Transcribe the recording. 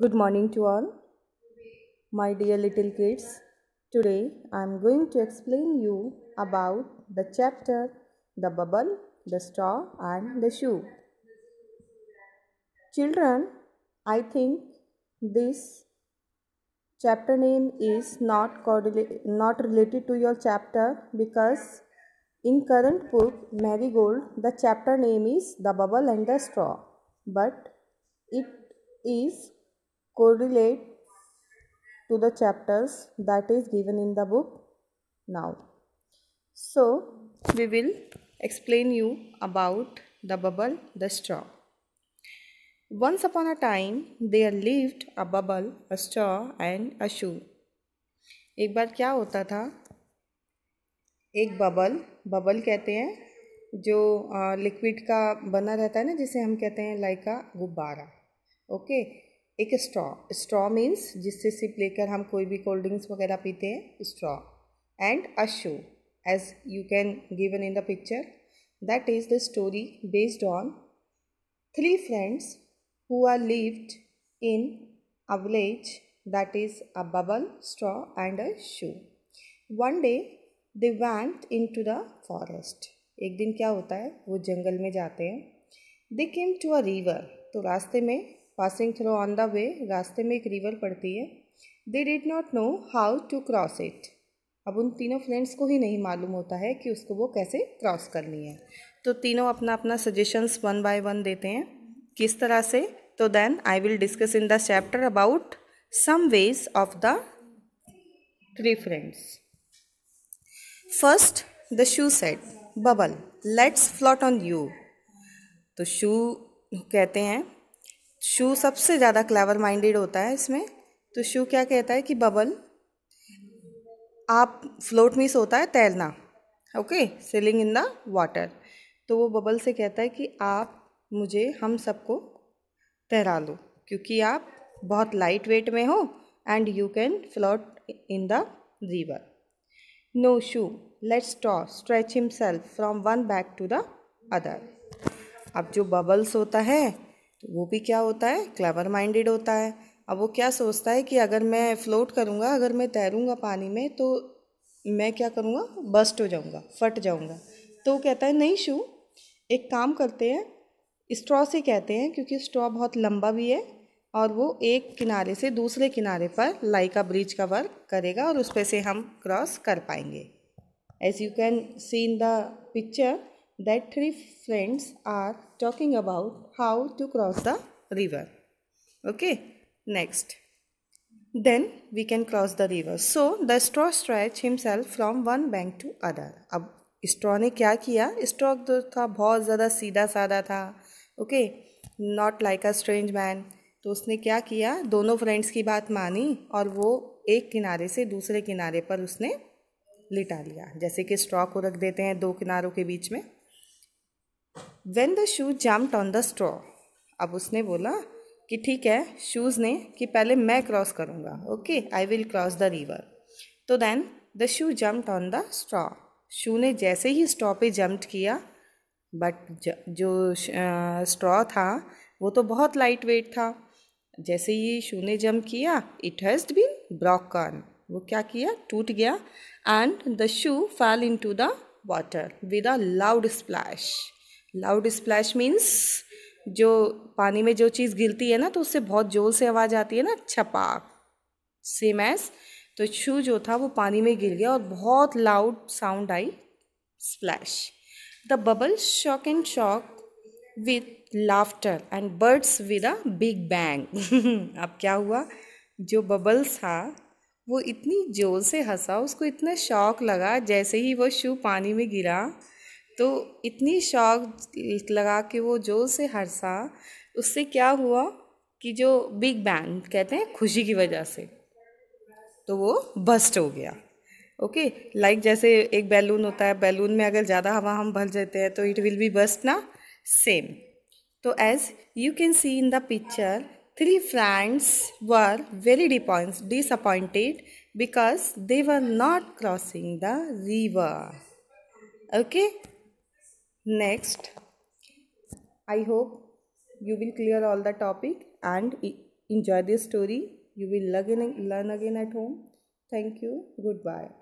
Good morning to all. My dear little kids, today I am going to explain you about the chapter The Bubble, the Straw and the Shoe. Children, I think this chapter name is not not related to your chapter because in current book Marigold the chapter name is The Bubble and the Straw but it is correlate to the chapters that is given in the book now so we will explain you about the bubble the straw once upon a time there lived a bubble a straw and a shoe एक बार क्या होता था एक bubble bubble कहते हैं जो liquid का बना रहता है ना जिसे हम कहते हैं लाइका गुब्बारा ओके एक स्ट्रॉ स्ट्रॉ मीन्स जिससे सिप लेकर हम कोई भी कोल्ड ड्रिंक्स वगैरह पीते हैं straw and a shoe as you can given in the picture that is the story based on three friends are lived in a village that is a bubble straw and a shoe one day they went into the forest एक दिन क्या होता है वो जंगल में जाते हैं दे came to a river तो रास्ते में passing through on the way रास्ते में एक रिवर पड़ती है they did not know how to cross it अब उन तीनों फ्रेंड्स को ही नहीं मालूम होता है कि उसको वो कैसे क्रॉस करनी है तो तीनों अपना अपना सजेशंस वन बाय वन देते हैं किस तरह से तो then I will discuss in the chapter about some ways of the three friends first the shoe said bubble let's float on you तो शू कहते हैं शू सबसे ज़्यादा क्लेवर माइंडेड होता है इसमें तो शू क्या कहता है कि बबल आप फ्लोट मीस होता है तैरना okay sailing in the water तो वो बबल से कहता है कि आप मुझे हम सबको तैरा लो क्योंकि आप बहुत लाइट वेट में हो and you can float in the river no shoe let's toss stretch himself from one back to the other अब जो बबल्स होता है तो वो भी क्या होता है क्लेवर माइंडेड होता है अब वो क्या सोचता है कि अगर मैं फ्लोट करूँगा अगर मैं तैरूँगा पानी में तो मैं क्या करूँगा बस्ट हो जाऊँगा फट जाऊँगा तो वो कहता है नहीं शू एक काम करते हैं स्ट्रॉ से कहते हैं क्योंकि स्ट्रॉ बहुत लंबा भी है और वो एक किनारे से दूसरे किनारे पर लाइका ब्रिज का वर्क करेगा और उस पर से हम क्रॉस कर पाएंगे as you can see in the picture that three friends are talking about how to cross the river. Okay, next. Then we can cross the river. So the straw stretch himself from one bank to other. ab straw ne kya kiya straw to tha bahut zyada seedha saada tha okay not like a strange man तो उसने क्या किया दोनों friends की बात मानी और वो एक किनारे से दूसरे किनारे पर उसने लिटा लिया जैसे कि स्ट्रॉ को रख देते हैं दो किनारों के बीच में when the shoe jumped on the straw अब उसने बोला कि ठीक है शूज़ ने कि पहले मैं क्रॉस करूँगा okay I will cross the river तो then the shoe jumped on the straw shoe ने जैसे ही स्ट्रॉ पे जम्प्ट किया बट जो स्ट्रॉ था वो तो बहुत लाइट वेट था जैसे ही शू ने जम्प किया इट हैज़ बीन ब्रॉकन वो क्या किया टूट गया and the shoe fell into the water with a loud splash loud splash means जो पानी में जो चीज़ गिरती है ना तो उससे बहुत ज़ोर से आवाज़ आती है ना छपाक सेम एज तो शू जो था वो पानी में गिर गया और बहुत लाउड साउंड आई splash the bubble shook and shook with laughter and burst with a big bang अब क्या हुआ जो बबल्स था वो इतनी ज़ोर से हंसा उसको इतना शौक लगा जैसे ही वो शू पानी में गिरा तो इतनी शौक लगा कि वो जोर से हंसा उससे क्या हुआ कि जो बिग बैंग कहते हैं खुशी की वजह से तो वो बस्ट हो गया ओके okay? लाइक like जैसे एक बैलून होता है बैलून में अगर ज़्यादा हवा हम भर देते हैं तो इट विल बी बस्ट ना सेम तो as you can see in the picture three friends were very disappoint disappointed because they were not crossing the river okay next i hope you will clear all the topic and enjoy this story you will learn again at home thank you goodbye